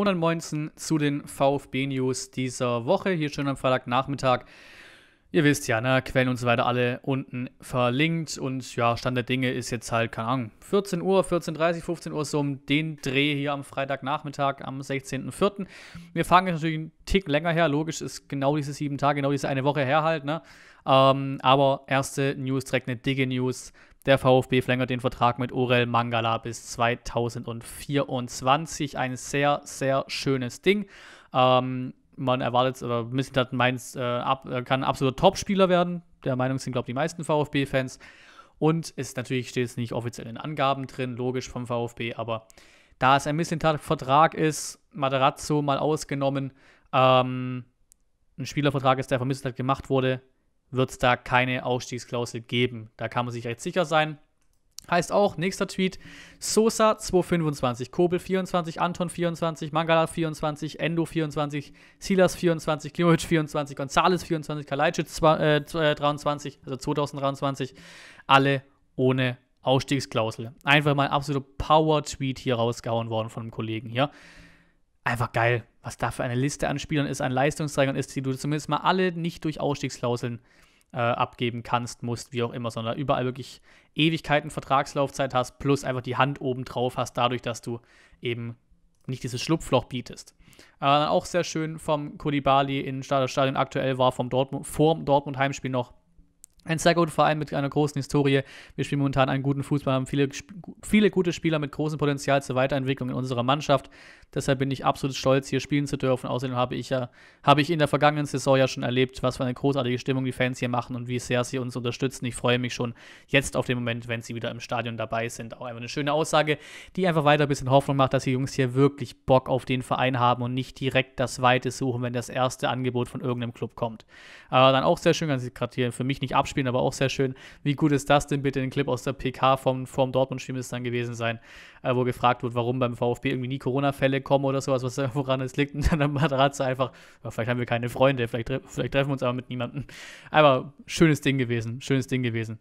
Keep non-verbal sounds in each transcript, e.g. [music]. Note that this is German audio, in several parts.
und dann Moinsen zu den VfB-News dieser Woche. Hier schon am Freitagnachmittag. Ihr wisst ja, ne, Quellen und so weiter alle unten verlinkt. Und ja, Stand der Dinge ist jetzt halt, keine Ahnung, 14 Uhr, 14.30 Uhr, 15 Uhr, so um den Dreh hier am Freitagnachmittag am 16.04. Wir fangen jetzt natürlich einen Tick länger her. Logisch ist genau diese sieben Tage, genau diese eine Woche her halt, ne? Ähm, aber erste News, direkt eine dicke News der VfB verlängert den Vertrag mit Orel Mangala bis 2024. Ein sehr, sehr schönes Ding. Ähm, man erwartet, oder Missentat Mainz äh, ab, äh, kann ein absoluter Top-Spieler werden. Der Meinung sind, glaube ich, die meisten VfB-Fans. Und es natürlich steht es nicht offiziell in Angaben drin, logisch vom VfB, aber da es ein Missentat-Vertrag ist, Materazzo mal ausgenommen, ähm, ein Spielervertrag ist, der von Missentat gemacht wurde, wird es da keine Ausstiegsklausel geben. Da kann man sich recht sicher sein. Heißt auch, nächster Tweet, Sosa 225, Kobel 24, Anton 24, Mangala 24, Endo 24, Silas 24, Klimovic 24, Gonzales 24, Kalajdzic 23, äh, äh, also 2023, alle ohne Ausstiegsklausel. Einfach mal ein absoluter Power-Tweet hier rausgehauen worden von einem Kollegen hier. Einfach geil, was da für eine Liste an Spielern ist, an Leistungsträgern ist, die du zumindest mal alle nicht durch Ausstiegsklauseln äh, abgeben kannst, musst, wie auch immer, sondern überall wirklich Ewigkeiten Vertragslaufzeit hast, plus einfach die Hand oben drauf hast, dadurch, dass du eben nicht dieses Schlupfloch bietest. Äh, auch sehr schön vom Kodibali in Stadion aktuell war vom Dortmund, vor Dortmund Heimspiel noch ein sehr guter Verein mit einer großen Historie. Wir spielen momentan einen guten Fußball, haben viele, viele gute Spieler mit großem Potenzial zur Weiterentwicklung in unserer Mannschaft. Deshalb bin ich absolut stolz, hier spielen zu dürfen. Außerdem habe ich ja, habe ich in der vergangenen Saison ja schon erlebt, was für eine großartige Stimmung die Fans hier machen und wie sehr sie uns unterstützen. Ich freue mich schon jetzt auf den Moment, wenn sie wieder im Stadion dabei sind. Auch einfach eine schöne Aussage, die einfach weiter ein bisschen Hoffnung macht, dass die Jungs hier wirklich Bock auf den Verein haben und nicht direkt das Weite suchen, wenn das erste Angebot von irgendeinem Club kommt. Aber dann auch sehr schön, kann sie gerade hier für mich nicht abspielen, aber auch sehr schön. Wie gut ist das denn bitte? Ein Clip aus der PK vom, vom Dortmund-Stream ist dann gewesen sein äh, wo gefragt wird, warum beim VfB irgendwie nie Corona-Fälle kommen oder sowas, was [laughs] woran es liegt. Und dann hat Ratze einfach, ja, vielleicht haben wir keine Freunde, vielleicht, vielleicht treffen wir uns aber mit niemandem. Aber schönes Ding gewesen, schönes Ding gewesen.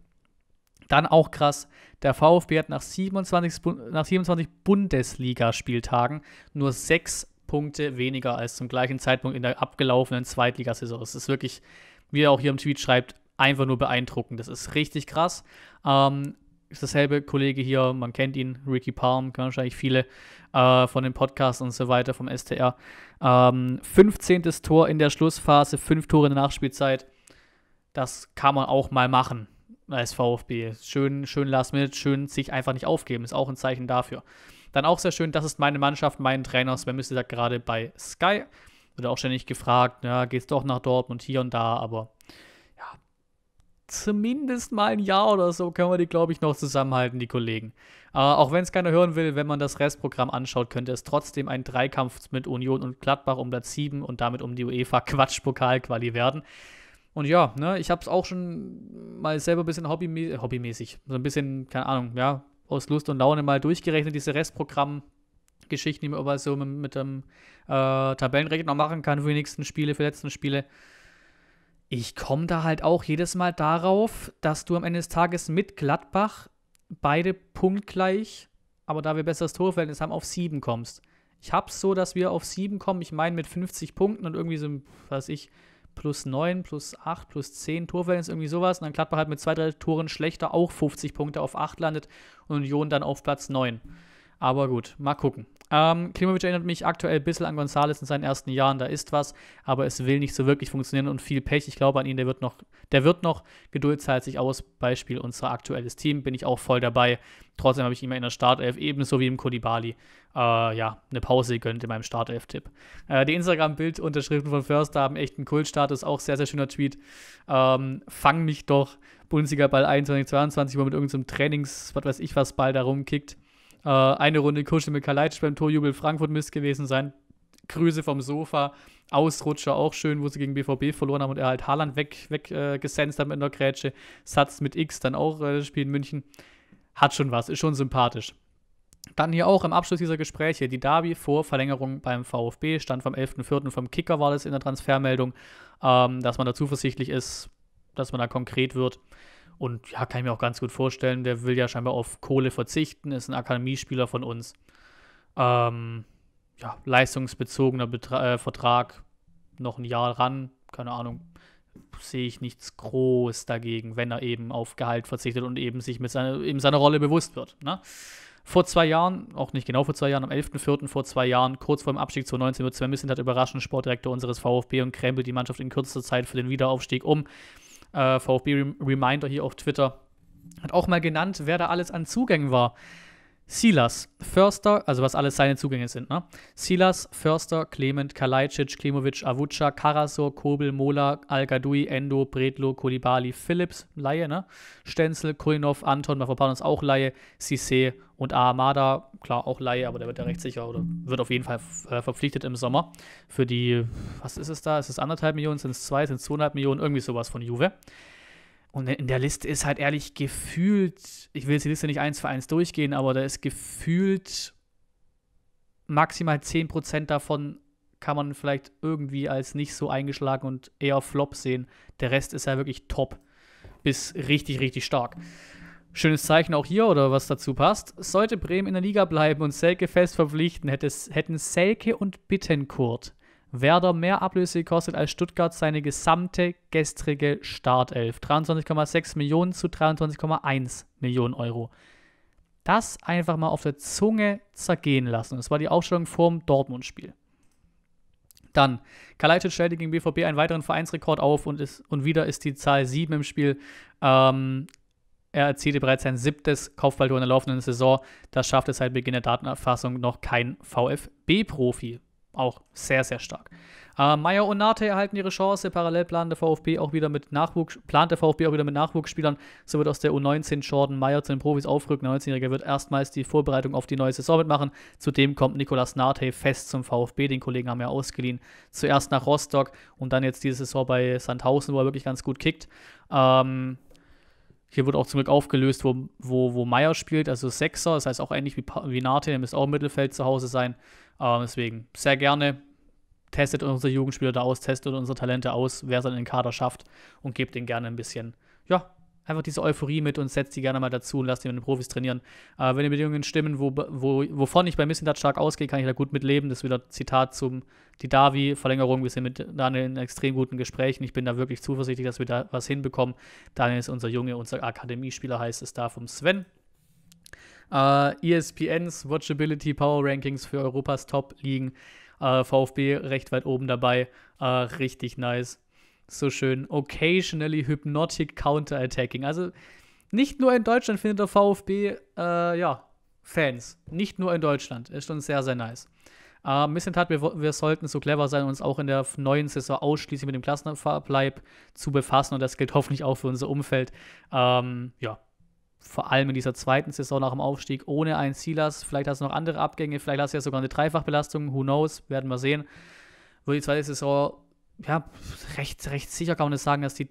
Dann auch krass, der VfB hat nach 27, nach 27 Bundesligaspieltagen nur sechs Punkte weniger als zum gleichen Zeitpunkt in der abgelaufenen Zweitligasaison. Das ist wirklich, wie er auch hier im Tweet schreibt, einfach nur beeindruckend. Das ist richtig krass. Ähm, ist dasselbe Kollege hier, man kennt ihn, Ricky Palm, kennen wahrscheinlich viele äh, von den Podcasts und so weiter vom STR. Ähm, 15. Tor in der Schlussphase, 5 Tore in der Nachspielzeit. Das kann man auch mal machen als VfB. Schön, schön Last Minute, schön sich einfach nicht aufgeben, ist auch ein Zeichen dafür. Dann auch sehr schön, das ist meine Mannschaft, mein Trainer, Sven Müsli sagt gerade bei Sky. Wird auch ständig gefragt, ja, geht's doch nach Dortmund hier und da, aber zumindest mal ein Jahr oder so können wir die, glaube ich, noch zusammenhalten, die Kollegen. Äh, auch wenn es keiner hören will, wenn man das Restprogramm anschaut, könnte es trotzdem ein Dreikampf mit Union und Gladbach um Platz 7 und damit um die UEFA-Quatschpokal-Quali werden. Und ja, ne, ich habe es auch schon mal selber ein bisschen hobbymäßig, äh, hobbymäßig, so ein bisschen, keine Ahnung, ja, aus Lust und Laune mal durchgerechnet, diese Restprogramm. Geschichten, die man aber so mit, mit dem äh, Tabellenregner machen kann für die nächsten Spiele, für die letzten Spiele ich komme da halt auch jedes Mal darauf, dass du am Ende des Tages mit Gladbach beide punktgleich, aber da wir besseres Torverhältnis haben, auf sieben kommst. Ich hab's so, dass wir auf sieben kommen, ich meine mit 50 Punkten und irgendwie so, was ich, plus 9, plus 8, plus 10 Torverhältnis, irgendwie sowas. Und dann Gladbach halt mit zwei, drei Toren schlechter auch 50 Punkte auf 8 landet und Union dann auf Platz 9. Aber gut, mal gucken. Ähm, Klimovic erinnert mich aktuell ein bisschen an Gonzales in seinen ersten Jahren. Da ist was, aber es will nicht so wirklich funktionieren und viel Pech. Ich glaube an ihn, der wird noch, der wird noch Geduld zahlt sich aus. Beispiel unser aktuelles Team, bin ich auch voll dabei. Trotzdem habe ich ihm in der Startelf, ebenso wie im Kodibali, äh, ja, eine Pause gegönnt in meinem Startelf-Tipp. Äh, die Instagram-Bildunterschriften von Förster haben echt einen Kultstatus, auch sehr, sehr schöner Tweet. Ähm, fang mich doch, Bundesliga-Ball 21, 22, wo mit irgendeinem Trainings-, was weiß ich was, Ball da rumkickt äh, eine Runde Kuschel mit Kaleitsch beim Torjubel Frankfurt Mist gewesen sein. Grüße vom Sofa, Ausrutscher auch schön, wo sie gegen BVB verloren haben und er halt Haaland weg, weg äh, hat mit einer Grätsche. Satz mit X dann auch äh, das Spiel in München. Hat schon was, ist schon sympathisch. Dann hier auch im Abschluss dieser Gespräche die Derby vor Verlängerung beim VfB, stand vom 11.04. vom Kicker war das in der Transfermeldung, ähm, dass man da zuversichtlich ist, dass man da konkret wird. Und ja, kann ich mir auch ganz gut vorstellen, der will ja scheinbar auf Kohle verzichten, ist ein Akademiespieler von uns. Ähm, ja, leistungsbezogener Betra äh, Vertrag, noch ein Jahr ran, keine Ahnung, sehe ich nichts groß dagegen, wenn er eben auf Gehalt verzichtet und eben sich mit seiner, eben seiner Rolle bewusst wird. Ne? Vor zwei Jahren, auch nicht genau vor zwei Jahren, am 11.04. vor zwei Jahren, kurz vor dem Abstieg zu 19 wird Sven Missent hat überraschend Sportdirektor unseres VfB und krempelt die Mannschaft in kürzester Zeit für den Wiederaufstieg um. Äh, VfB Reminder hier auf Twitter, hat auch mal genannt, wer da alles an Zugängen war. Silas, Förster, also was alles seine Zugänge sind, ne? Silas, Förster, Clement, Kalajdzic, Klimovic, Avuca, Karasor, Kobel, Mola, al Endo, Bredlo, Kolibali, Philips, Laie, ne? Stenzel, Kulinov, Anton, Mafropanos, auch Laie, Cissé und Ahamada, klar, auch Laie, aber der wird ja recht sicher oder wird auf jeden Fall äh, verpflichtet im Sommer für die, was ist es da? Ist es anderthalb Millionen, sind es zwei, sind es zweieinhalb Millionen, irgendwie sowas von Juve. Und in der Liste ist halt ehrlich gefühlt, ich will jetzt die Liste nicht eins für eins durchgehen, aber da ist gefühlt maximal 10% davon kann man vielleicht irgendwie als nicht so eingeschlagen und eher Flop sehen. Der Rest ist ja wirklich top bis richtig, richtig stark. Schönes Zeichen auch hier oder was dazu passt. Sollte Bremen in der Liga bleiben und Selke fest verpflichten, hätten Selke und Bittenkurt Werder mehr Ablöse gekostet als Stuttgart seine gesamte gestrige Startelf. 23,6 Millionen zu 23,1 Millionen Euro. Das einfach mal auf der Zunge zergehen lassen. Das war die Aufstellung vorm Dortmund-Spiel. Dann, Kalajdzic stellte gegen BVB einen weiteren Vereinsrekord auf und, ist, und wieder ist die Zahl 7 im Spiel. Ähm, er erzielte bereits sein siebtes Kopfballtor in der laufenden Saison. Das schaffte seit Beginn der Datenerfassung noch kein VfB-Profi auch sehr, sehr stark. Äh, Meier und Nate erhalten ihre Chance. Parallel plant der VfB auch wieder mit Nachwuchs, plant der VfB auch wieder mit Nachwuchsspielern. So wird aus der U19 Jordan Meyer zu den Profis aufrücken. Der 19-Jährige wird erstmals die Vorbereitung auf die neue Saison mitmachen. Zudem kommt Nicolas Nate fest zum VfB. Den Kollegen haben wir ausgeliehen. Zuerst nach Rostock und dann jetzt diese Saison bei Sandhausen, wo er wirklich ganz gut kickt. Ähm, hier wird auch zum Glück aufgelöst, wo, wo, wo Meier spielt, also Sechser, das heißt auch ähnlich wie, wie Nate, der müsste auch im Mittelfeld zu Hause sein. Ähm, deswegen sehr gerne. Testet unsere Jugendspieler da aus, testet unsere Talente aus, wer es dann in den Kader schafft und gebt ihnen gerne ein bisschen, ja, einfach diese Euphorie mit und setzt die gerne mal dazu und lasst die mit den Profis trainieren. Äh, wenn die Bedingungen stimmen, wo, wo, wovon ich bei Missing Touch stark ausgehe, kann ich da gut mitleben. Das ist wieder Zitat zum Didavi-Verlängerung. Wir sind mit Daniel in extrem guten Gesprächen. Ich bin da wirklich zuversichtlich, dass wir da was hinbekommen. Daniel ist unser Junge, unser Akademiespieler heißt es da vom Sven. Uh, äh, ESPNs, Watchability, Power Rankings für Europas top liegen. Uh, äh, VfB recht weit oben dabei. Uh, richtig nice. So schön. Occasionally Hypnotic counterattacking. Also nicht nur in Deutschland findet der VfB, ja, Fans. Nicht nur in Deutschland. Ist schon sehr, sehr nice. ein bisschen tat, wir, wir sollten so clever sein, uns auch in der neuen Saison ausschließlich mit dem Klassenverbleib zu befassen. Und das gilt hoffentlich auch für unser Umfeld. Um, ähm, ja, vor allem in dieser zweiten Saison nach dem Aufstieg ohne ein Silas. Vielleicht hast du noch andere Abgänge, vielleicht hast du ja sogar eine Dreifachbelastung, who knows, werden wir sehen. Wo die zweite Saison, ja, recht, recht sicher kann man das sagen, dass die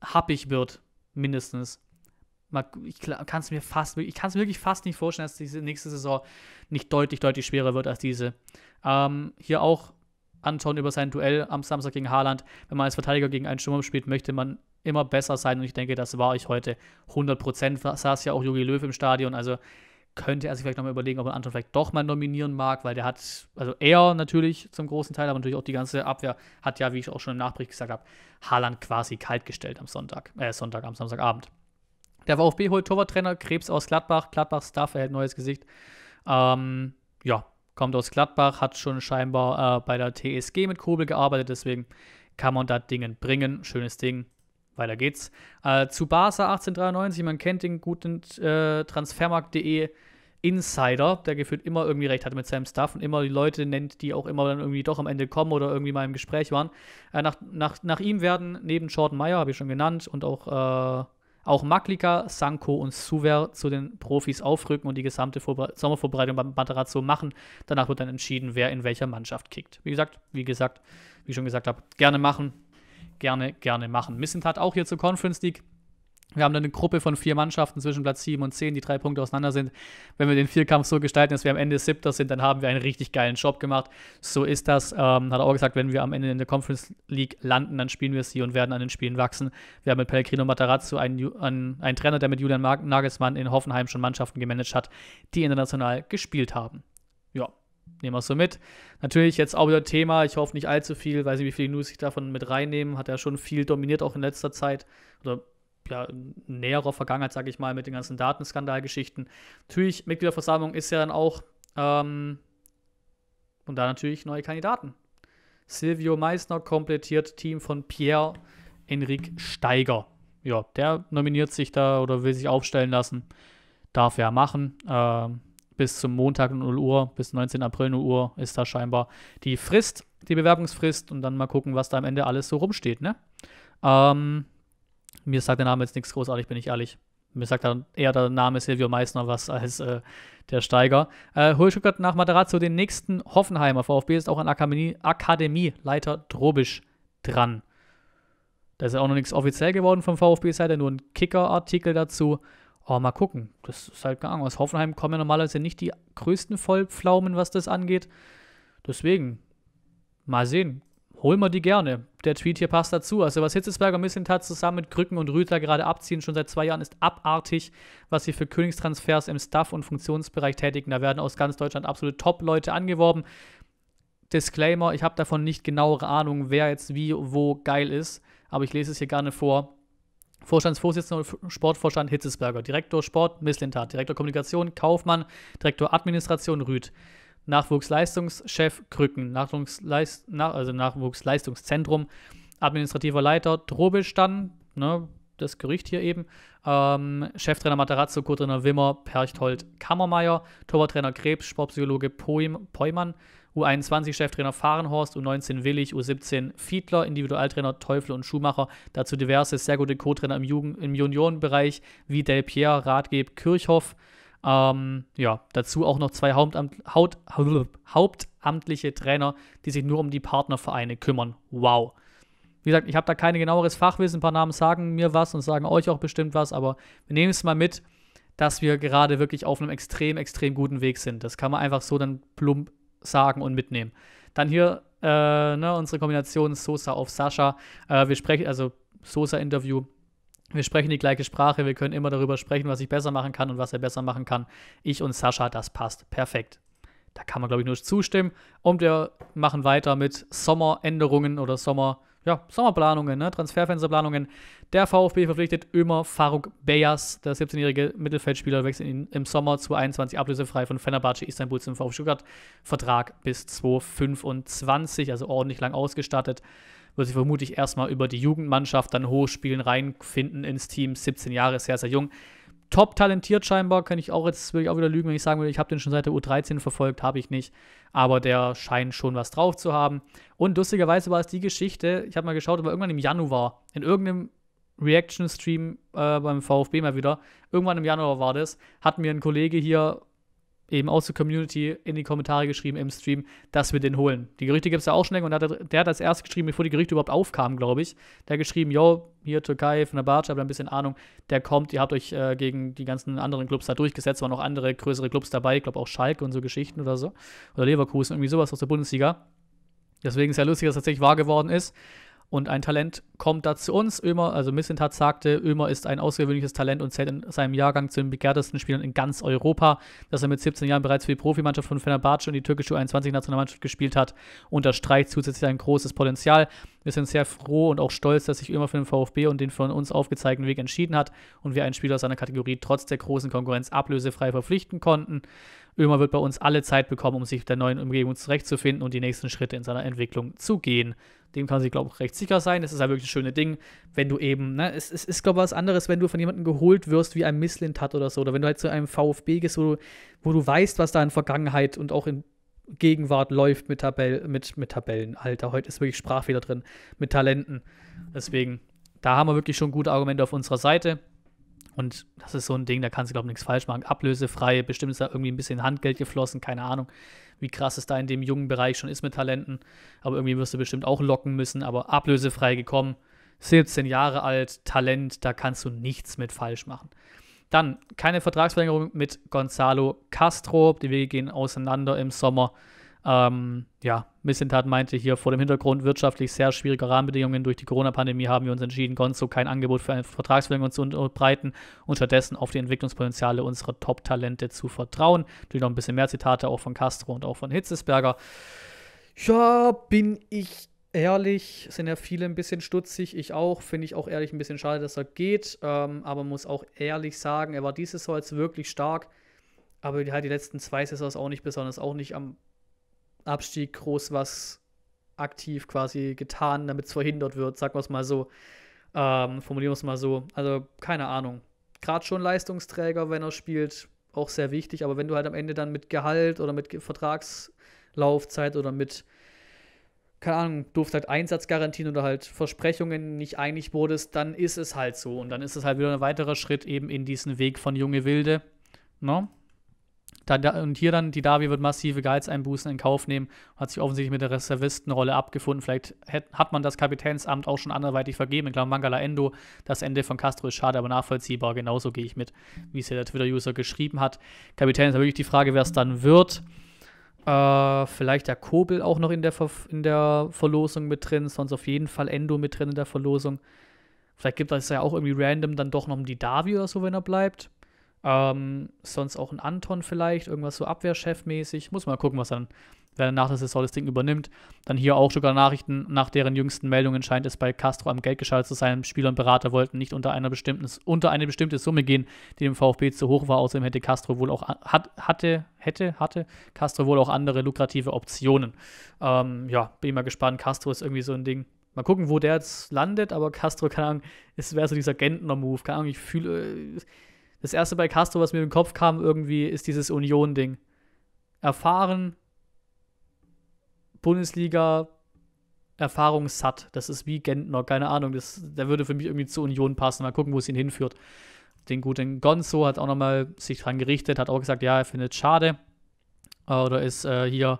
happig wird, mindestens. Ich kann es mir fast, ich kann es wirklich fast nicht vorstellen, dass diese nächste Saison nicht deutlich, deutlich schwerer wird als diese. Ähm, hier auch Anton über sein Duell am Samstag gegen Haaland. Wenn man als Verteidiger gegen einen Sturm spielt, möchte man immer besser sein und ich denke, das war ich heute 100%. Saß ja auch Jogi Löw im Stadion, also könnte er sich vielleicht nochmal überlegen, ob er Anton vielleicht doch mal nominieren mag, weil der hat, also er natürlich zum großen Teil, aber natürlich auch die ganze Abwehr hat ja, wie ich auch schon im Nachbericht gesagt habe, Haaland quasi kaltgestellt am Sonntag, äh, Sonntag, am Samstagabend. Der VfB holt Torwarttrainer, Krebs aus Gladbach, Gladbach-Staff erhält neues Gesicht. Ähm, ja, kommt aus Gladbach, hat schon scheinbar äh, bei der TSG mit Kobel gearbeitet, deswegen kann man da Dingen bringen. Schönes Ding. Weiter geht's. Äh, zu Barca 1893, man kennt den guten äh, Transfermarkt.de Insider, der gefühlt immer irgendwie recht hatte mit seinem Stuff und immer die Leute nennt, die auch immer dann irgendwie doch am Ende kommen oder irgendwie mal im Gespräch waren. Äh, nach, nach, nach ihm werden neben Jordan Meyer, habe ich schon genannt, und auch, äh, auch Maklika, Sanko und Suver zu den Profis aufrücken und die gesamte Vorbere Sommervorbereitung beim Matarazzo machen. Danach wird dann entschieden, wer in welcher Mannschaft kickt. Wie gesagt, wie gesagt, wie ich schon gesagt habe, gerne machen gerne, gerne machen. Missing hat auch hier zur Conference League. Wir haben dann eine Gruppe von vier Mannschaften zwischen Platz 7 und 10, die drei Punkte auseinander sind. Wenn wir den Vierkampf so gestalten, dass wir am Ende Siebter sind, dann haben wir einen richtig geilen Job gemacht. So ist das. Ähm, hat er auch gesagt, wenn wir am Ende in der Conference League landen, dann spielen wir sie und werden an den Spielen wachsen. Wir haben mit Pellegrino Matarazzo einen, einen, einen Trainer, der mit Julian Nagelsmann in Hoffenheim schon Mannschaften gemanagt hat, die international gespielt haben nehmen wir es so mit. Natürlich jetzt auch wieder Thema, ich hoffe nicht allzu viel, weiß nicht, wie viele News ich davon mit reinnehmen. Hat ja schon viel dominiert, auch in letzter Zeit. Oder ja, näherer Vergangenheit, sage ich mal, mit den ganzen Datenskandalgeschichten. Natürlich, Mitgliederversammlung ist ja dann auch, ähm, und da natürlich neue Kandidaten. Silvio Meissner komplettiert Team von Pierre Enrique Steiger. Ja, der nominiert sich da oder will sich aufstellen lassen. Darf er machen. Ähm, bis zum Montag 0 Uhr, bis 19. April 0 Uhr ist da scheinbar die Frist, die Bewerbungsfrist und dann mal gucken, was da am Ende alles so rumsteht, ne? Ähm, mir sagt der Name jetzt nichts großartig, bin ich ehrlich. Mir sagt dann eher der Name Silvio Meissner was als äh, der Steiger. Äh, holt Stuttgart nach Materazzo den nächsten Hoffenheimer. VfB ist auch an Akademie, Akademieleiter Drobisch dran. Da ist ja auch noch nichts offiziell geworden vom VfB-Seite, nur ein Kicker-Artikel dazu. Aber mal gucken. Das ist halt gar Aus Hoffenheim kommen ja normalerweise nicht die größten Vollpflaumen, was das angeht. Deswegen, mal sehen. Holen wir die gerne. Der Tweet hier passt dazu. Also, was Hitzesberger Missentat zusammen mit Krücken und Rüther gerade abziehen, schon seit zwei Jahren, ist abartig, was sie für Königstransfers im Staff- und Funktionsbereich tätigen. Da werden aus ganz Deutschland absolute Top-Leute angeworben. Disclaimer: Ich habe davon nicht genauere Ahnung, wer jetzt wie, wo geil ist, aber ich lese es hier gerne vor. Vorstandsvorsitzender Sportvorstand Hitzesberger, Direktor Sport Misslintat, Direktor Kommunikation Kaufmann, Direktor Administration Rüth, Nachwuchsleistungschef Krücken, Nachwuchsleist nach, also Nachwuchsleistungszentrum, administrativer Leiter Drobisch ne, das Gerücht hier eben, ähm, Cheftrainer Matarazzo, Co-Trainer Wimmer, Perchtold Kammermeier, Torwarttrainer Krebs, Sportpsychologe Poim, Poimann, U21-Cheftrainer Fahrenhorst, U19 Willig, U17 Fiedler, Individualtrainer Teufel und Schumacher. Dazu diverse sehr gute Co-Trainer im, Jugend-, im Juniorenbereich wie Del Pierre, Ratgeb, Kirchhoff. Ähm, ja, dazu auch noch zwei Hauptamt, Haut, [laughs] hauptamtliche Trainer, die sich nur um die Partnervereine kümmern. Wow. Wie gesagt, ich habe da kein genaueres Fachwissen. Ein paar Namen sagen mir was und sagen euch auch bestimmt was, aber wir nehmen es mal mit, dass wir gerade wirklich auf einem extrem, extrem guten Weg sind. Das kann man einfach so dann plump sagen und mitnehmen. Dann hier äh, ne, unsere Kombination Sosa auf Sascha. Äh, wir sprechen, also Sosa-Interview. Wir sprechen die gleiche Sprache, wir können immer darüber sprechen, was ich besser machen kann und was er besser machen kann. Ich und Sascha, das passt perfekt. Da kann man, glaube ich, nur zustimmen. Und wir machen weiter mit Sommeränderungen oder Sommer, ja, Sommerplanungen, ne? Transferfensterplanungen. Der VfB verpflichtet Ömer Faruk Beyas, der 17-jährige Mittelfeldspieler, wechselt ihn im Sommer zu 21 ablösefrei von Fenerbahce Istanbul zum VfB Stuttgart. Vertrag bis 2025, also ordentlich lang ausgestattet. Wird sich vermutlich erstmal über die Jugendmannschaft dann hochspielen, reinfinden ins Team. 17 Jahre, sehr, sehr jung top talentiert scheinbar, kann ich auch jetzt, würde ich auch wieder lügen, wenn ich sagen würde, ich habe den schon seit der U13 verfolgt, habe ich nicht. Aber der scheint schon was drauf zu haben. Und lustigerweise war es die Geschichte, ich habe mal geschaut, aber irgendwann im Januar, in irgendeinem Reaction-Stream äh, beim VfB mal wieder, irgendwann im Januar war das, hat mir ein Kollege hier eben aus der Community in die Kommentare geschrieben im Stream, dass wir den holen. Die Gerüchte gibt es ja auch schon länger und der, der hat das erst geschrieben, bevor die Gerüchte überhaupt aufkamen, glaube ich. Der hat geschrieben, yo, hier Türkei, von der Fenerbahce, habt ein bisschen Ahnung, der kommt, ihr habt euch äh, gegen die ganzen anderen Clubs da durchgesetzt, waren auch andere größere Clubs dabei, ich glaube auch Schalke und so Geschichten oder so. Oder Leverkusen, irgendwie sowas aus der Bundesliga. Deswegen ist ja lustig, dass es tatsächlich wahr geworden ist. Und ein Talent kommt da zu uns. Ömer, also Missintat sagte, Ömer ist ein außergewöhnliches Talent und zählt in seinem Jahrgang zu den begehrtesten Spielern in ganz Europa. Dass er mit 17 Jahren bereits für die Profimannschaft von Fenerbahce und die türkische U21-Nationalmannschaft gespielt hat, unterstreicht zusätzlich sein großes Potenzial. Wir sind sehr froh und auch stolz, dass sich Ömer für den VfB und den von uns aufgezeigten Weg entschieden hat und wir einen Spieler seiner Kategorie trotz der großen Konkurrenz ablösefrei verpflichten konnten. Ömer wird bei uns alle Zeit bekommen, um sich der neuen Umgebung zurechtzufinden und die nächsten Schritte in seiner Entwicklung zu gehen. Dem kann sie, glaube ich, recht sicher sein. Es ist halt wirklich ein schönes Ding, wenn du eben, ne, es, es ist, glaube ich, was anderes, wenn du von jemandem geholt wirst, wie ein Misslint hat oder so, oder wenn du halt zu einem VfB gehst, wo du, wo du weißt, was da in Vergangenheit und auch in Gegenwart läuft mit, Tabell, mit, mit Tabellen. Alter, heute ist wirklich Sprachfehler drin, mit Talenten. Deswegen, da haben wir wirklich schon gute Argumente auf unserer Seite. Und das ist so ein Ding, da kannst du, glaube ich, nichts falsch machen. Ablösefrei, bestimmt ist da irgendwie ein bisschen Handgeld geflossen, keine Ahnung, wie krass es da in dem jungen Bereich schon ist mit Talenten. Aber irgendwie wirst du bestimmt auch locken müssen, aber ablösefrei gekommen, 17 Jahre alt, Talent, da kannst du nichts mit falsch machen. Dann keine Vertragsverlängerung mit Gonzalo Castro. Die Wege gehen auseinander im Sommer. Ähm, ja, Missintat meinte hier, vor dem Hintergrund wirtschaftlich sehr schwieriger Rahmenbedingungen durch die Corona-Pandemie haben wir uns entschieden, Gonzo kein Angebot für eine Vertragsverlängerung zu unterbreiten und stattdessen auf die Entwicklungspotenziale unserer Top-Talente zu vertrauen. Natürlich noch ein bisschen mehr Zitate auch von Castro und auch von Hitzesberger. Ja, bin ich ehrlich, sind ja viele ein bisschen stutzig, ich auch, finde ich auch ehrlich ein bisschen schade, dass er geht, ähm, aber muss auch ehrlich sagen, er war dieses Jahr jetzt wirklich stark, aber halt die letzten zwei Saisons auch nicht besonders, auch nicht am Abstieg groß was aktiv quasi getan, damit es verhindert wird, sagen wir es mal so. Ähm, formulieren wir es mal so. Also, keine Ahnung. Gerade schon Leistungsträger, wenn er spielt, auch sehr wichtig, aber wenn du halt am Ende dann mit Gehalt oder mit Vertragslaufzeit oder mit, keine Ahnung, durfte halt Einsatzgarantien oder halt Versprechungen nicht einig wurdest, dann ist es halt so. Und dann ist es halt wieder ein weiterer Schritt eben in diesen Weg von junge Wilde. No? Ne? Da, und hier dann, die Davi wird massive einbußen in Kauf nehmen, hat sich offensichtlich mit der Reservistenrolle abgefunden. Vielleicht hat, hat man das Kapitänsamt auch schon anderweitig vergeben. Ich glaube, Mangala Endo, das Ende von Castro ist schade, aber nachvollziehbar. Genauso gehe ich mit, wie es ja der Twitter-User geschrieben hat. Kapitän ist wirklich die Frage, wer es dann wird. Äh, vielleicht der Kobel auch noch in der, Ver in der Verlosung mit drin, sonst auf jeden Fall Endo mit drin in der Verlosung. Vielleicht gibt es ja auch irgendwie random dann doch noch um die Davi oder so, wenn er bleibt. Ähm, sonst auch ein Anton vielleicht, irgendwas so Abwehrchefmäßig. Muss mal gucken, was dann, wer dann nach der Saison das Ding übernimmt. Dann hier auch sogar Nachrichten, nach deren jüngsten Meldungen scheint es bei Castro am Geld gescheitert zu sein. Spieler und Berater wollten nicht unter, einer bestimmten, unter eine bestimmte Summe gehen, die dem VfB zu hoch war. Außerdem hätte Castro wohl auch, hat, hatte, hätte, hatte Castro wohl auch andere lukrative Optionen. Ähm, ja, bin ich mal gespannt. Castro ist irgendwie so ein Ding. Mal gucken, wo der jetzt landet, aber Castro, keine Ahnung, es wäre so dieser Gentner-Move. Keine Ahnung, ich fühle. Äh, das erste bei Castro, was mir in den Kopf kam, irgendwie, ist dieses Union-Ding. Erfahren, Bundesliga, Erfahrung satt. Das ist wie Gentner, keine Ahnung. Das, der würde für mich irgendwie zur Union passen. Mal gucken, wo es ihn hinführt. Den guten Gonzo hat auch nochmal sich dran gerichtet, hat auch gesagt, ja, er findet es schade. Äh, oder ist äh, hier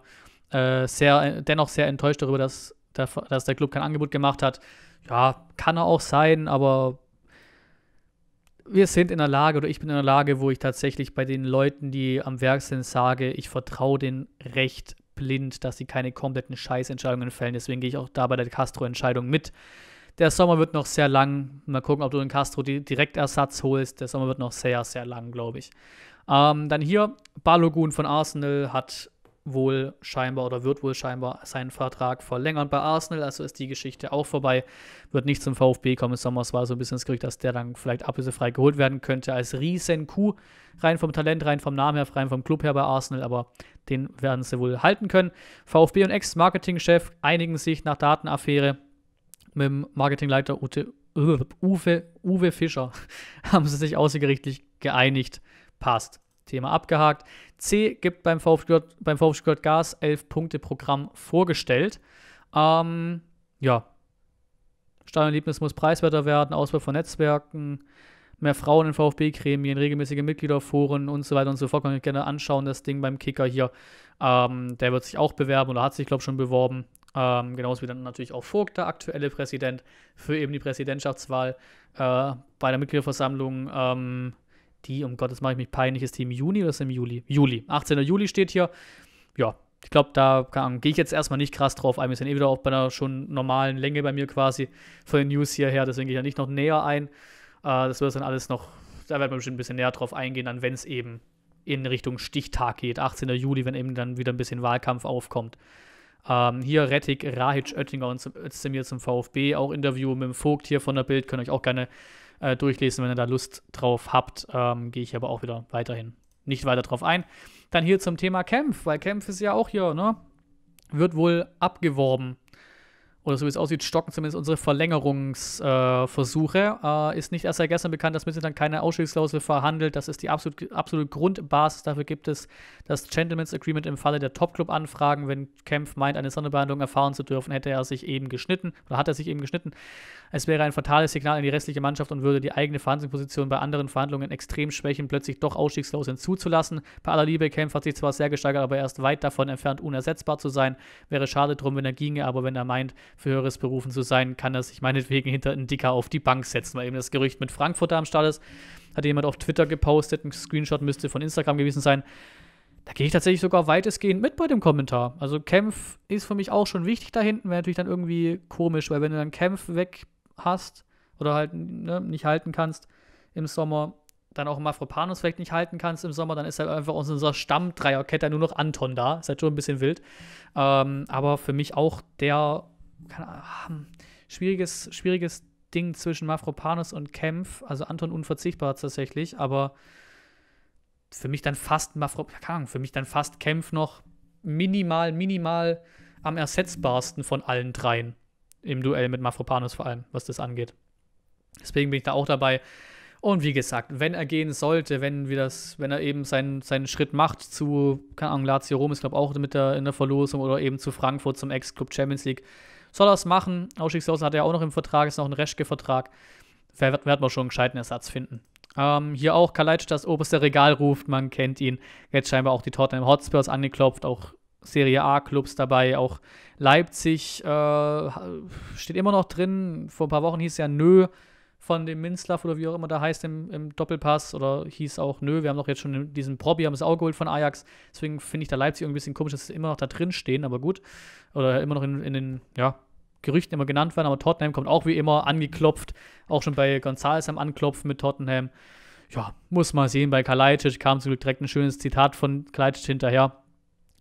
äh, sehr, dennoch sehr enttäuscht darüber, dass der, dass der Club kein Angebot gemacht hat. Ja, kann er auch sein, aber wir sind in der Lage oder ich bin in der Lage, wo ich tatsächlich bei den Leuten, die am Werk sind, sage, ich vertraue denen recht blind, dass sie keine kompletten Scheißentscheidungen fällen. Deswegen gehe ich auch da bei der Castro-Entscheidung mit. Der Sommer wird noch sehr lang. Mal gucken, ob du den Castro Direktersatz holst. Der Sommer wird noch sehr, sehr lang, glaube ich. Ähm, dann hier, Balogun von Arsenal hat wohl scheinbar oder wird wohl scheinbar seinen Vertrag verlängern bei Arsenal. Also ist die Geschichte auch vorbei. Wird nicht zum VfB kommen. Sommers war so ein bisschen das Glück, dass der dann vielleicht ablösefrei geholt werden könnte als riesen Coup. Rein vom Talent, rein vom Namen her, rein vom Club her bei Arsenal. Aber den werden sie wohl halten können. VfB und ex marketing chef einigen sich nach Datenaffäre mit dem Marketingleiter Ute, Uwe, Uwe Fischer. [laughs] Haben sie sich außergerichtlich geeinigt. Passt. Thema abgehakt. C gibt beim VfB, beim VfB Gas 11 Punkte Programm vorgestellt. Ähm, ja, Stadionerlebnis muss preiswerter werden, Ausbau von Netzwerken, mehr Frauen in VfB-Gremien, regelmäßige Mitgliederforen und so weiter und so fort. Kann ich gerne anschauen, das Ding beim Kicker hier. Ähm, der wird sich auch bewerben oder hat sich, glaube ich, schon beworben. Ähm, genauso wie dann natürlich auch Vogt, der aktuelle Präsident, für eben die Präsidentschaftswahl äh, bei der Mitgliederversammlung ähm, die, um Gottes mache ich mich peinlich, ist die im Juni oder ist im Juli? Juli. 18. Juli steht hier. Ja, ich glaube, da gehe ich jetzt erstmal nicht krass drauf ein. Wir sind eh wieder auch bei einer schon normalen Länge bei mir quasi von den News hierher, deswegen gehe ich ja nicht noch näher ein. Äh, das wird dann alles noch, da werden wir bestimmt ein bisschen näher drauf eingehen, dann wenn es eben in Richtung Stichtag geht, 18. Juli, wenn eben dann wieder ein bisschen Wahlkampf aufkommt. Ähm, hier Rettig, Rahic, Oettinger und Özdemir äh, zum VfB. Auch Interview mit dem Vogt hier von der Bild. Könnt ihr euch auch gerne äh, durchlesen, wenn ihr da Lust drauf habt. Ähm, Gehe ich aber auch wieder weiterhin nicht weiter drauf ein. Dann hier zum Thema Kempf, weil Kempf ist ja auch hier, ne? Wird wohl abgeworben oder so wie es aussieht, stocken zumindest unsere Verlängerungsversuche. Äh, äh, ist nicht erst seit gestern bekannt, dass dann keine Ausstiegsklausel verhandelt. Das ist die absolut, absolute Grundbasis. Dafür gibt es das Gentleman's Agreement im Falle der Top-Club-Anfragen. Wenn Kempf meint, eine Sonderbehandlung erfahren zu dürfen, hätte er sich eben geschnitten oder hat er sich eben geschnitten. Es wäre ein fatales Signal an die restliche Mannschaft und würde die eigene Verhandlungsposition bei anderen Verhandlungen extrem schwächen, plötzlich doch Ausstiegsklauseln zuzulassen. Bei aller Liebe, Kempf hat sich zwar sehr gesteigert, aber er ist weit davon entfernt, unersetzbar zu sein. Wäre schade drum, wenn er ginge, aber wenn er meint, für Höheres berufen zu sein, kann er sich meinetwegen hinter einen Dicker auf die Bank setzen, weil eben das Gerücht mit Frankfurt da am Start ist. Hat jemand auf Twitter gepostet, ein Screenshot müsste von Instagram gewesen sein. Da gehe ich tatsächlich sogar weitestgehend mit bei dem Kommentar. Also Kämpf ist für mich auch schon wichtig da hinten, wäre natürlich dann irgendwie komisch, weil wenn du dann Kämpf weg hast oder halt ne, nicht halten kannst im Sommer, dann auch Mafropanus vielleicht nicht halten kannst im Sommer, dann ist halt einfach aus unserer Stammdreierkette nur noch Anton da. Ist halt schon ein bisschen wild. Ähm, aber für mich auch der Ahnung, hm, schwieriges, schwieriges Ding zwischen Mafropanus und Kempf. Also Anton unverzichtbar tatsächlich, aber für mich dann fast Mafro, keine Ahnung, für mich dann fast Kempf noch minimal, minimal am ersetzbarsten von allen dreien. Im Duell mit Mafropanus vor allem, was das angeht. Deswegen bin ich da auch dabei. Und wie gesagt, wenn er gehen sollte, wenn wir das, wenn er eben seinen, seinen Schritt macht zu, keine Ahnung, Lazio Rom ist, glaube ich, auch mit der, in der Verlosung oder eben zu Frankfurt zum Ex-Club Champions League, soll er es machen. Ausstiegshausen hat er auch noch im Vertrag, ist noch ein Reschke-Vertrag. Werden wir schon einen gescheiten Ersatz finden. Ähm, hier auch Kaleitsch das oberste Regal ruft, man kennt ihn. Jetzt scheinbar auch die Tottenham Hotspurs angeklopft, auch Serie A-Clubs dabei, auch Leipzig äh, steht immer noch drin. Vor ein paar Wochen hieß ja, nö, von dem Minzlaff oder wie auch immer der heißt im, im Doppelpass oder hieß auch, nö, wir haben doch jetzt schon diesen Probi, haben es auch geholt von Ajax. Deswegen finde ich da Leipzig irgendwie ein bisschen komisch, dass sie immer noch da drin stehen, aber gut. Oder immer noch in, in den, ja, Gerüchten immer genannt werden, aber Tottenham kommt auch wie immer angeklopft, auch schon bei Gonzales am Anklopfen mit Tottenham. Ja, muss man sehen, bei Kalajdzic kam zum Glück direkt ein schönes Zitat von Kalajdzic hinterher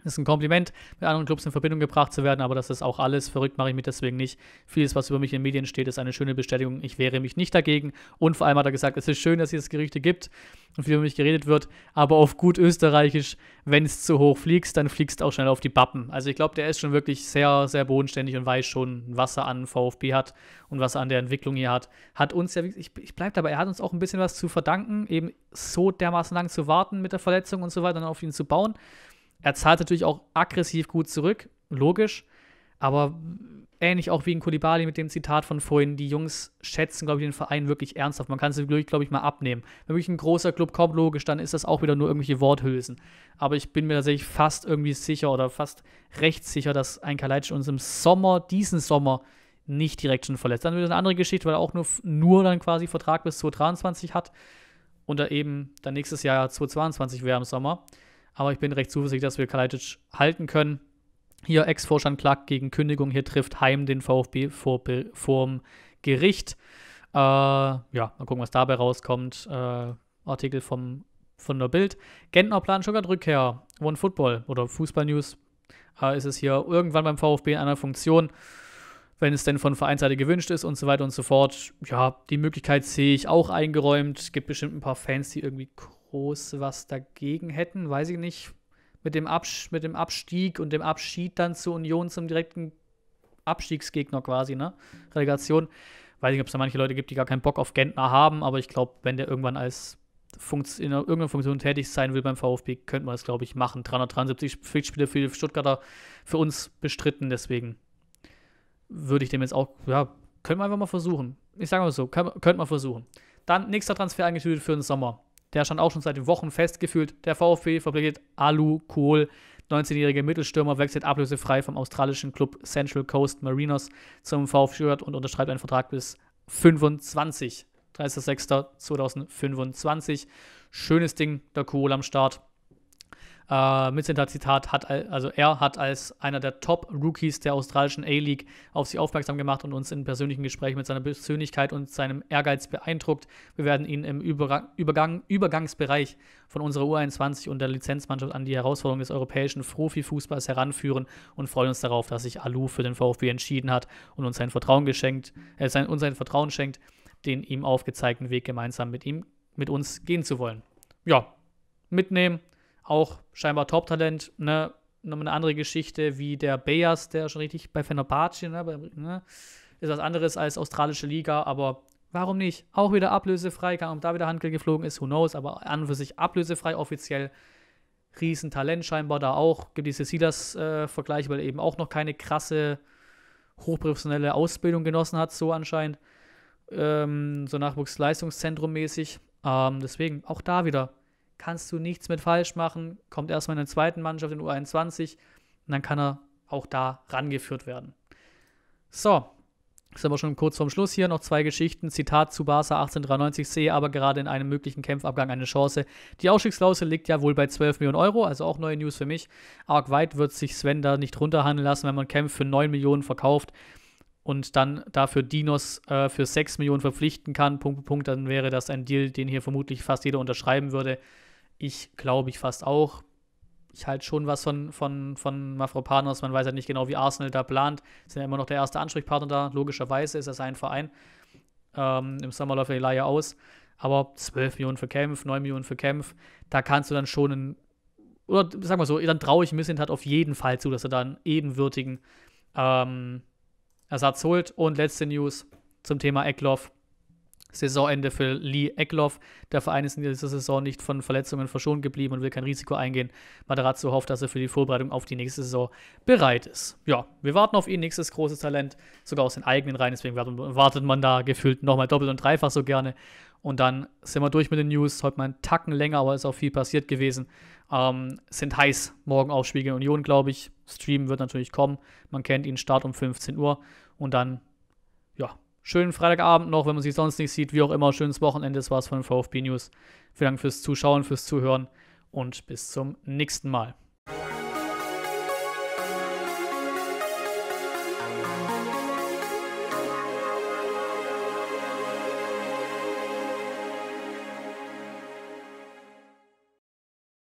das ist ein Kompliment, mit anderen Clubs in Verbindung gebracht zu werden, aber das ist auch alles. Verrückt mache ich mich deswegen nicht. Vieles, was über mich in den Medien steht, ist eine schöne Bestätigung. Ich wehre mich nicht dagegen. Und vor allem hat er gesagt, es ist schön, dass es Gerüchte gibt und viel über mich geredet wird, aber auf gut österreichisch, wenn es zu hoch fliegst, dann fliegst du auch schnell auf die Bappen. Also ich glaube, der ist schon wirklich sehr, sehr bodenständig und weiß schon, was er an VfB hat und was er an der Entwicklung hier hat. Hat uns ja, ich, ich bleibe dabei, er hat uns auch ein bisschen was zu verdanken, eben so dermaßen lang zu warten mit der Verletzung und so weiter und auf ihn zu bauen. Er zahlt natürlich auch aggressiv gut zurück, logisch, aber ähnlich auch wie in Kulibali mit dem Zitat von vorhin, die Jungs schätzen, glaube ich, den Verein wirklich ernsthaft. Man kann es wirklich, glaube ich, mal abnehmen. Wenn wirklich ein großer Club kommt, logisch, dann ist das auch wieder nur irgendwelche Worthülsen. Aber ich bin mir tatsächlich fast irgendwie sicher oder fast recht sicher, dass ein Kalajdzic uns im Sommer, diesen Sommer, nicht direkt schon verletzt. Dann wird eine andere Geschichte, weil er auch nur, nur dann quasi Vertrag bis 2023 hat und er eben dann nächstes Jahr 2022 wäre im Sommer. Aber ich bin recht zuversichtlich, dass wir Kalajdzic halten können. Hier Ex-Vorstand klagt gegen Kündigung. Hier trifft Heim den VfB vor, vorm Gericht. Äh, ja, mal gucken, was dabei rauskommt. Äh, Artikel vom, von der Bild. Gentner plant Stuttgart Rückkehr. One Football oder Fußball News äh, ist es hier irgendwann beim VfB in einer Funktion, wenn es denn von Vereinsseite gewünscht ist und so weiter und so fort. Ja, die Möglichkeit sehe ich auch eingeräumt. Es gibt bestimmt ein paar Fans, die irgendwie groß was dagegen hätten, weiß ich nicht. Mit dem, Abs mit dem Abstieg und dem Abschied dann zur Union zum direkten Abstiegsgegner quasi, ne? Relegation. Weiß nicht, ob es da manche Leute gibt, die gar keinen Bock auf Gentner haben, aber ich glaube, wenn der irgendwann als Funkt in irgendeiner Funktion tätig sein will beim VfB, könnte man das, glaube ich, machen. 373 Pflichtspiele für die Stuttgarter für uns bestritten, deswegen würde ich dem jetzt auch, ja, können wir einfach mal versuchen. Ich sage mal so, könnte man versuchen. Dann nächster Transfer eingetütet für den Sommer. Der stand auch schon seit Wochen festgefühlt. Der VfB verpflichtet Alu Kohl. 19-jähriger Mittelstürmer wechselt ablösefrei vom australischen Club Central Coast Mariners zum VfB Stuttgart und unterschreibt einen Vertrag bis 25. 30.06.2025. Schönes Ding, der Kohl am Start. Äh, Mitzenter Zitat hat, also er hat als einer der Top-Rookies der australischen A-League auf sie aufmerksam gemacht und uns in persönlichen Gesprächen mit seiner Persönlichkeit und seinem Ehrgeiz beeindruckt. Wir werden ihn im Übergang, Übergangsbereich von unserer U21 und der Lizenzmannschaft an die Herausforderung des europäischen Profifußballs heranführen und freuen uns darauf, dass sich Alu für den VfB entschieden hat und uns sein Vertrauen geschenkt, äh, sein, uns sein Vertrauen schenkt, den ihm aufgezeigten Weg gemeinsam mit ihm, mit uns gehen zu wollen. Ja, mitnehmen, auch scheinbar Top-Talent, ne? Nochmal eine andere Geschichte wie der Bayers, der schon richtig bei Fenerbahce, ne? ne? Ist was anderes als australische Liga, aber warum nicht? Auch wieder ablösefrei, kann ob da wieder Handel geflogen ist, who knows, aber an und für sich ablösefrei offiziell. Riesentalent scheinbar da auch. Gibt die Cecilas-Vergleich, äh, weil eben auch noch keine krasse hochprofessionelle Ausbildung genossen hat, so anscheinend. Ähm, so Nachwuchsleistungszentrum mäßig. Ähm, deswegen auch da wieder kannst du nichts mit falsch machen, kommt erstmal in der zweiten Mannschaft in U21 und dann kann er auch da rangeführt werden. So, sind wir schon kurz vorm Schluss hier noch zwei Geschichten. Zitat zu Barca 1893 sehe aber gerade in einem möglichen Kämpfabgang eine Chance. Die Ausstiegsklausel liegt ja wohl bei 12 Millionen Euro, also auch neue News für mich. Arg weit wird sich Sven da nicht runterhandeln lassen, wenn man Kämpf für 9 Millionen verkauft und dann dafür Dinos äh, für 6 Millionen verpflichten kann, Punkt, Punkt, dann wäre das ein Deal, den hier vermutlich fast jeder unterschreiben würde. Ich glaube ich fast auch. Ich halte schon was von, von, von Mafropanos. Man weiß ja halt nicht genau, wie Arsenal da plant. Sind ja immer noch der erste Ansprechpartner da. Logischerweise ist das ein Verein. Ähm, Im Sommer läuft er die Laie aus. Aber 12 Millionen für Kämpf, 9 Millionen für Kämpf, da kannst du dann schon einen, oder sag mal so, dann traue ich Missint hat auf jeden Fall zu, dass er da einen ebenwürdigen ähm, Ersatz holt. Und letzte News zum Thema Eckloff. Saisonende für Lee Eckloff. Der Verein ist in dieser Saison nicht von Verletzungen verschont geblieben und will kein Risiko eingehen. Materazzo hofft, dass er für die Vorbereitung auf die nächste Saison bereit ist. Ja, wir warten auf ihn. Nächstes großes Talent, sogar aus den eigenen Reihen. Deswegen wartet man da gefühlt nochmal doppelt und dreifach so gerne. Und dann sind wir durch mit den News. Heute mal einen Tacken länger, aber ist auch viel passiert gewesen. Ähm, sind heiß morgen auf Spiegel Union, glaube ich. Stream wird natürlich kommen. Man kennt ihn, Start um 15 Uhr. Und dann, ja, schönen Freitagabend noch, wenn man sich sonst nicht sieht. Wie auch immer, schönes Wochenende. Das war's von VfB News. Vielen Dank fürs Zuschauen, fürs Zuhören und bis zum nächsten Mal.